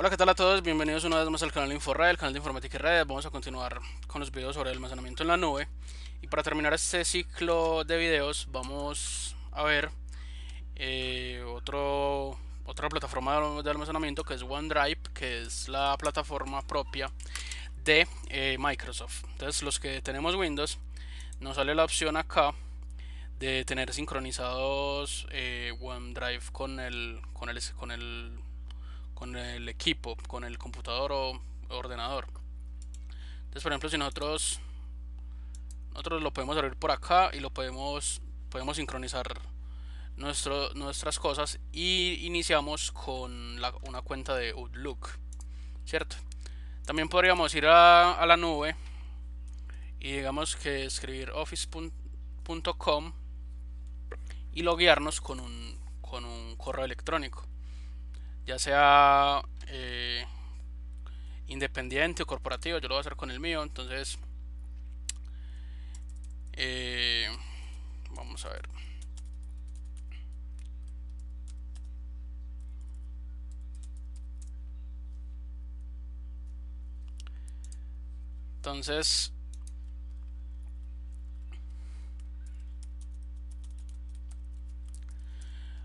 Hola, ¿qué tal a todos? Bienvenidos una vez más al canal de InfoRed, el canal de Informática y Redes. Vamos a continuar con los videos sobre el almacenamiento en la nube. Y para terminar este ciclo de videos, vamos a ver eh, otro, otra plataforma de almacenamiento que es OneDrive, que es la plataforma propia de eh, Microsoft. Entonces, los que tenemos Windows, nos sale la opción acá de tener sincronizados eh, OneDrive con el, con el, con el con el equipo, con el computador o ordenador. Entonces, por ejemplo, si nosotros nosotros lo podemos abrir por acá y lo podemos podemos sincronizar nuestro, nuestras cosas y iniciamos con una cuenta de Outlook, ¿cierto? También podríamos ir a, la nube y digamos que escribir office.com y loguearnos con con un correo electrónico ya sea eh, independiente o corporativo, yo lo voy a hacer con el mío, entonces eh, vamos a ver. Entonces,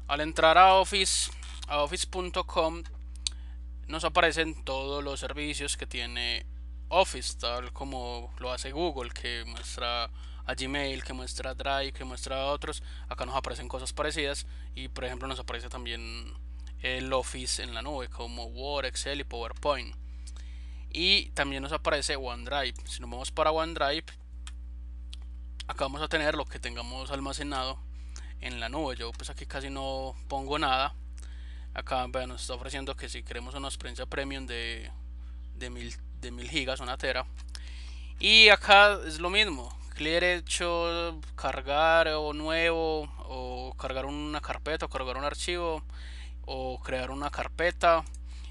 al entrar a Office a office.com nos aparecen todos los servicios que tiene Office, tal como lo hace Google, que muestra a Gmail, que muestra a Drive, que muestra a otros. Acá nos aparecen cosas parecidas y por ejemplo nos aparece también el Office en la nube, como Word, Excel y PowerPoint. Y también nos aparece OneDrive. Si nos vamos para OneDrive, acá vamos a tener lo que tengamos almacenado en la nube. Yo pues aquí casi no pongo nada Acá nos está ofreciendo que si queremos una experiencia premium de, de, mil, de gigas, una tera. Y acá es lo mismo. clic derecho, cargar o nuevo, o cargar una carpeta, o cargar un archivo, o crear una carpeta.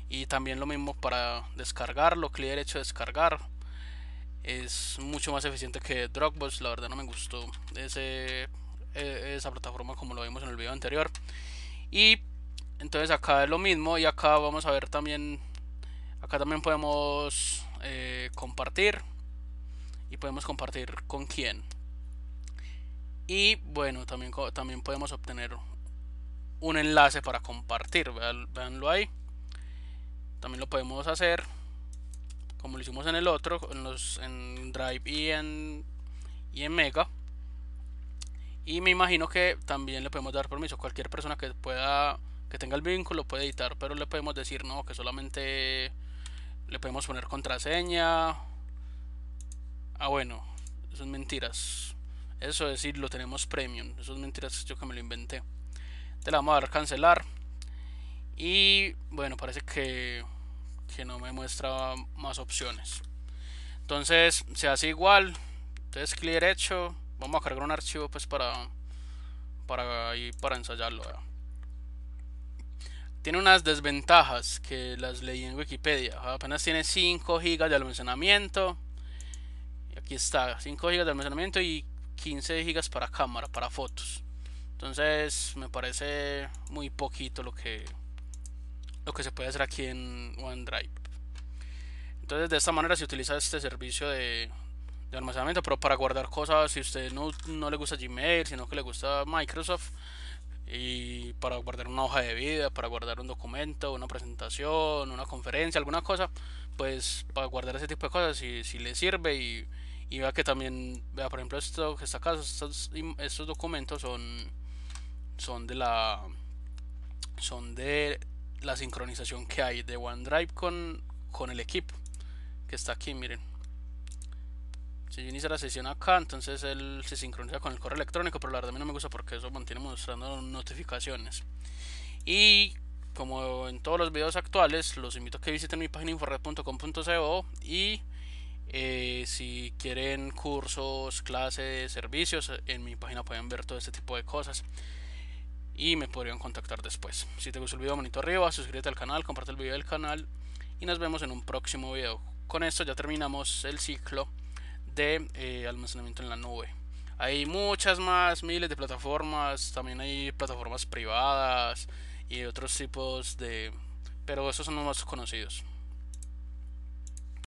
Y también lo mismo para descargarlo, clic derecho descargar es mucho más eficiente que Dropbox. La verdad no me gustó ese, e, esa plataforma como lo vimos en el video anterior. Y entonces acá es lo mismo y acá vamos a ver también acá también podemos eh, compartir y podemos compartir con quién y bueno también, también podemos obtener un enlace para compartir veanlo ahí también lo podemos hacer como lo hicimos en el otro en, los, en drive y en, y en mega y me imagino que también le podemos dar permiso a cualquier persona que pueda que tenga el vínculo puede editar, pero le podemos decir no, que solamente le podemos poner contraseña. Ah, bueno, son mentiras. Eso es decir, lo tenemos premium. Eso mentiras, yo que me lo inventé. Te la vamos a cancelar. Y bueno, parece que, no me muestra más opciones. Entonces se hace igual. Entonces clic derecho. Vamos a cargar un archivo pues para, para, para ensayarlo tiene unas desventajas que las leí en Wikipedia. Apenas tiene 5 GB de almacenamiento. Aquí está, 5 GB de almacenamiento y 15 GB para cámara, para fotos. Entonces me parece muy poquito lo que, lo que se puede hacer aquí en OneDrive. Entonces de esta manera se utiliza este servicio de, almacenamiento, pero para guardar cosas, si usted no, no le gusta Gmail, sino que le gusta Microsoft, y para guardar una hoja de vida, para guardar un documento, una presentación, una conferencia, alguna cosa, pues para guardar ese tipo de cosas si, si le sirve y, y, vea que también, vea por ejemplo esto que está acá, estos, documentos son, son de la son de la sincronización que hay de OneDrive con, con el equipo que está aquí, miren. Si yo inicia la sesión acá, entonces él se sincroniza con el correo electrónico, pero la verdad a mí no me gusta porque eso mantiene mostrando notificaciones. Y como en todos los videos actuales, los invito a que visiten mi página inforred.com.co y eh, si quieren cursos, clases, servicios, en mi página pueden ver todo este tipo de cosas y me podrían contactar después. Si te gustó el video, manito arriba, suscríbete al canal, comparte el video del canal y nos vemos en un próximo video. Con esto ya terminamos el ciclo de eh, almacenamiento en la nube. Hay muchas más, miles de plataformas, también hay plataformas privadas y otros tipos de... Pero esos son los más conocidos.